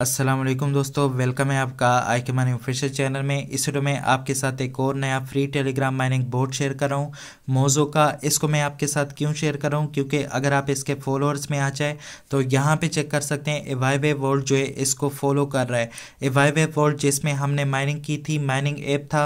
असलम दोस्तों वेलकम है आपका आई के माइनिंग ऑफिशियल चैनल में इस वीडियो में आपके साथ एक और नया free Telegram mining board share कर रहा हूँ मोज़ो का इसको मैं आपके साथ क्यों शेयर कर रहा हूँ क्योंकि अगर आप इसके फॉलोअर्स में आ जाए तो यहाँ पे चेक कर सकते हैं एवाई वे वर्ल्ड जो है इसको फॉलो कर रहा है एवाई वे वोल्ट जिसमें हमने माइनिंग की थी माइनिंग ऐप था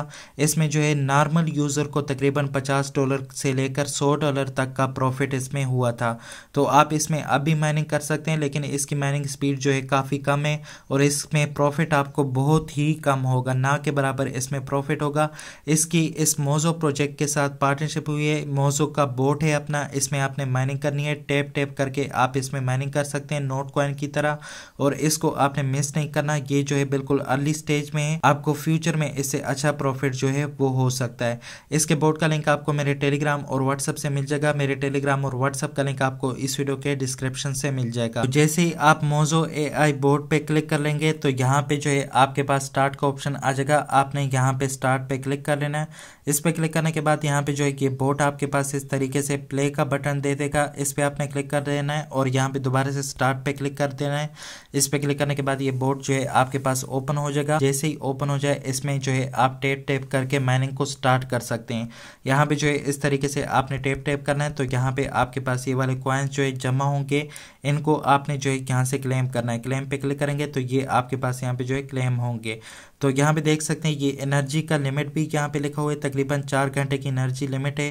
इसमें जो है नॉर्मल यूज़र को तकरीबन पचास डॉलर से लेकर सौ डॉलर तक का प्रॉफिट इसमें हुआ था तो आप इसमें अब भी माइनिंग कर सकते हैं लेकिन इसकी माइनिंग स्पीड जो है काफ़ी कम है और इसमें प्रॉफिट आपको बहुत ही कम होगा ना के बराबर इसमें प्रॉफिट होगा इसकी इस मोजो प्रोजेक्ट के साथ पार्टनरशिप हुई है मोजो का बोट है अपना इसमें आपने माइनिंग करनी है टैप टैप करके आप इसमें माइनिंग कर सकते हैं नोट कॉइन की तरह और इसको आपने मिस नहीं करना ये जो है बिल्कुल अर्ली स्टेज में है आपको फ्यूचर में इससे अच्छा प्रॉफिट जो है वो हो सकता है इसके बोर्ड का लिंक आपको मेरे टेलीग्राम और व्हाट्सअप से मिल जाएगा मेरे टेलीग्राम और व्हाट्सअप का लिंक आपको इस वीडियो के डिस्क्रिप्शन से मिल जाएगा तो जैसे ही आप मोजो ए बोर्ड पे क्लिक कर लेंगे तो यहाँ पे जो है आपके पास स्टार्ट का ऑप्शन आ जाएगा आपने यहाँ पे स्टार्ट पे क्लिक कर लेना है इस पर क्लिक करने के बाद यहाँ पे जो है कि बोट आपके पास इस तरीके से प्ले का बटन दे देगा इस पर आपने क्लिक कर देना है और यहाँ पे दोबारा से स्टार्ट पे क्लिक कर देना है इस पर क्लिक करने के बाद ये बोट जो है आपके पास ओपन हो जाएगा जैसे ही ओपन हो जाए इसमें जो है आप टेप टेप करके माइनिंग को स्टार्ट कर सकते हैं यहाँ पे जो है इस तरीके से आपने टेप टेप करना है तो यहाँ पे आपके पास ये वाले क्वाइंस जो है जमा होंगे इनको आपने जो है यहाँ से क्लेम करना है क्लेम पे क्लिक करेंगे जाएंगे तो ये आपके पास यहाँ पे जो है क्लेम होंगे तो यहाँ पे देख सकते हैं ये एनर्जी का लिमिट भी यहाँ पे लिखा हुआ है तकरीबन चार घंटे की एनर्जी लिमिट है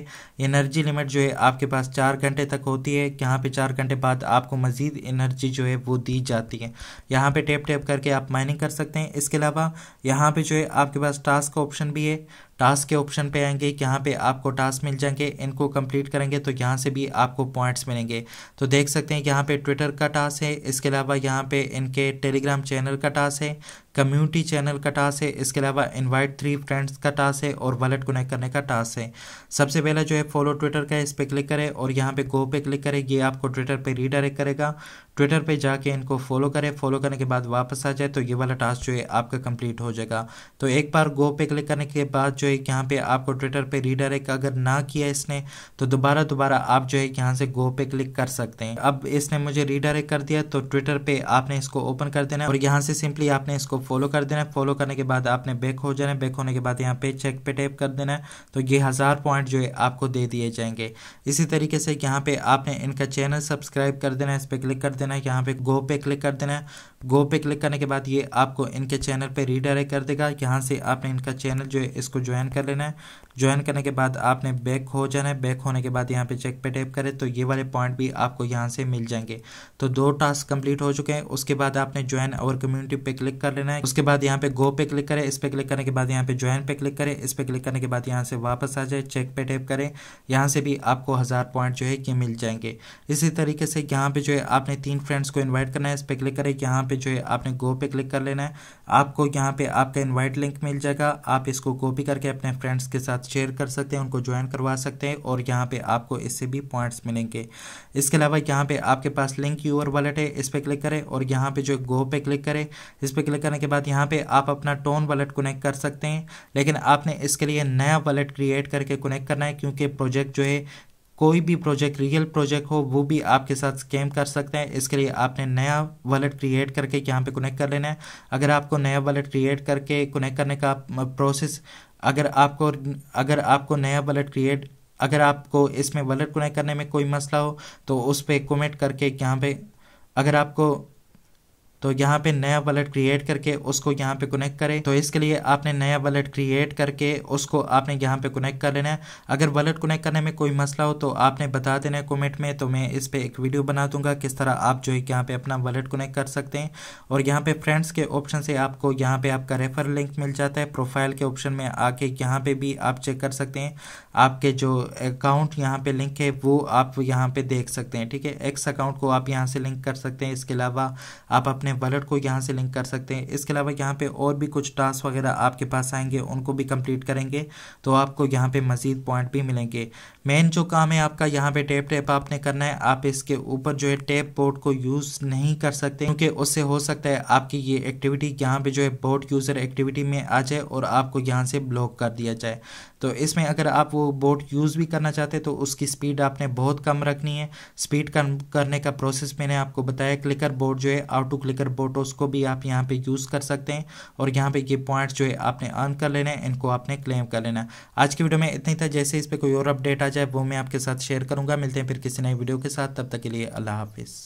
एनर्जी लिमिट जो है आपके पास चार घंटे तक होती है यहाँ पे चार घंटे बाद आपको मज़ीद एनर्जी जो है वो दी जाती है यहाँ पे टेप टेप करके आप माइनिंग कर सकते हैं इसके अलावा यहाँ पे जो है आपके पास टास्क ऑप्शन भी है टास्क के ऑप्शन पे आएंगे यहाँ पे आपको टास्क मिल जाएंगे इनको कंप्लीट करेंगे तो यहाँ से भी आपको पॉइंट्स मिलेंगे तो देख सकते हैं यहाँ पे ट्विटर का टास्क है इसके अलावा यहाँ पे इनके टेलीग्राम चैनल का टास्क है कम्युनिटी चैनल का टास्क है इसके अलावा इनवाइट थ्री फ्रेंड्स का टास्क है और वॉलेट कनेक्ट करने का टास्क है सबसे पहला जो है फॉलो ट्विटर का है इस पर क्लिक करें और यहाँ पे गो पे क्लिक करें ये आपको ट्विटर पे रीडायरेक्ट करेगा ट्विटर पे जाके इनको फॉलो करें फॉलो करने के बाद वापस आ जाए तो ये वाला टास्क जो है आपका कंप्लीट हो जाएगा तो एक बार गो पे क्लिक करने के बाद जो है यहाँ पे आपको ट्विटर पे रीडायरेक्ट अगर ना किया इसने तो दोबारा दोबारा आप जो है यहाँ से गो पे क्लिक कर सकते हैं अब इसने मुझे रीडायरेक्ट कर दिया तो ट्विटर पे आपने इसको ओपन कर देना और यहाँ से सिंपली आपने इसको फॉलो कर देना है फॉलो करने के बाद आपने बैक हो जाना है बैक होने के बाद यहाँ पे चेक पे टैप कर देना है तो ये हज़ार पॉइंट जो है आपको दे दिए जाएंगे इसी तरीके से यहाँ पे आपने इनका चैनल सब्सक्राइब कर देना है इस पर क्लिक कर देना है यहाँ पे गो पे क्लिक कर देना है गो पे क्लिक करने के बाद ये आपको इनके चैनल पर रीडायरेक्ट कर देगा यहाँ से आपने इनका चैनल जो है इसको ज्वाइन कर लेना है ज्वाइन करने के बाद आपने बैक हो जाना है बैक होने के बाद यहाँ पे चेक पे टैप करें तो ये वाले पॉइंट भी आपको यहाँ से मिल जाएंगे तो दो टास्क कंप्लीट हो चुके हैं उसके बाद आपने ज्वाइन और कम्युनिटी पे क्लिक कर लेना करना है उसके बाद यहाँ पे गो पे क्लिक करें इस पे क्लिक करने के बाद यहाँ पे ज्वाइन पे क्लिक करें इस पे क्लिक करने के बाद यहाँ से वापस आ जाए चेक पे टैप करें यहाँ से भी आपको हज़ार पॉइंट जो है कि मिल जाएंगे इसी तरीके से यहाँ पे जो है आपने तीन फ्रेंड्स को इन्वाइट करना है इस पे क्लिक करें यहाँ पे जो है आपने गो पे क्लिक कर लेना है आपको यहाँ पे आपका इन्वाइट लिंक मिल जाएगा आप इसको कॉपी करके अपने फ्रेंड्स के साथ शेयर कर सकते हैं उनको ज्वाइन करवा सकते हैं और यहाँ पे आपको इससे भी पॉइंट्स मिलेंगे इसके अलावा यहाँ पे आपके पास लिंक यूर वॉलेट है इस पर क्लिक करें और यहाँ पे जो गो पे क्लिक करें इस पर क्लिक करने के बाद यहाँ पे आप अपना टोन वॉलेट कनेक्ट कर सकते हैं लेकिन आपने इसके लिए नया वॉलेट क्रिएट करके कनेक्ट करना है क्योंकि प्रोजेक्ट जो है कोई भी प्रोजेक्ट रियल प्रोजेक्ट हो वो भी आपके साथ स्कैम कर सकते हैं इसके लिए आपने नया वॉलेट क्रिएट करके यहाँ पे कनेक्ट कर लेना है अगर आपको नया वॉलेट क्रिएट करके कनेक्ट करने का प्रोसेस अगर आपको अगर आपको नया वॉलेट क्रिएट अगर आपको इसमें वॉलेट कनेक्ट करने में कोई मसला हो तो उस पर कमेंट करके यहाँ पे अगर आपको तो यहाँ पे नया वॉलेट क्रिएट करके उसको यहाँ पे कनेक्ट करें तो इसके लिए आपने नया वॉलेट क्रिएट करके उसको आपने यहाँ पे कनेक्ट कर लेना है अगर वॉलेट कनेक्ट करने में कोई मसला हो तो आपने बता देना है कमेंट में तो मैं इस पर एक वीडियो बना दूंगा किस तरह आप जो है यहाँ पे अपना वॉलेट कनेक्ट कर सकते हैं और यहाँ पे फ्रेंड्स के ऑप्शन से आपको यहाँ पे आपका रेफर लिंक मिल जाता है प्रोफाइल के ऑप्शन में आके यहाँ पे भी आप चेक कर सकते हैं आपके जो अकाउंट यहाँ पे लिंक है वो आप यहाँ पे देख सकते हैं ठीक है एक्स अकाउंट को आप यहाँ से लिंक कर सकते हैं इसके अलावा आप अपने अपने वॉलेट को यहाँ से लिंक कर सकते हैं इसके अलावा यहाँ पे और भी कुछ टास्क वगैरह आपके पास आएंगे उनको भी कंप्लीट करेंगे तो आपको यहाँ पे मज़ीद पॉइंट भी मिलेंगे मेन जो काम है आपका यहाँ पे टैप टैप आपने करना है आप इसके ऊपर जो है टैप बोर्ड को यूज़ नहीं कर सकते क्योंकि उससे हो सकता है आपकी ये एक्टिविटी यहाँ पर जो है बोर्ड यूज़र एक्टिविटी में आ जाए और आपको यहाँ से ब्लॉक कर दिया जाए तो इसमें अगर आप वो बोर्ड यूज़ भी करना चाहते हैं तो उसकी स्पीड आपने बहुत कम रखनी है स्पीड कम करने का प्रोसेस मैंने आपको बताया क्लिकर बोर्ड जो है आउट टू क्लिकर स्टिकर बोटोस को भी आप यहाँ पे यूज़ कर सकते हैं और यहाँ पे ये पॉइंट जो है आपने अर्न कर लेना है इनको आपने क्लेम कर लेना आज की वीडियो में इतना ही था जैसे इस पर कोई और अपडेट आ जाए वो मैं आपके साथ शेयर करूँगा मिलते हैं फिर किसी नई वीडियो के साथ तब तक के लिए अल्लाह हाफिज़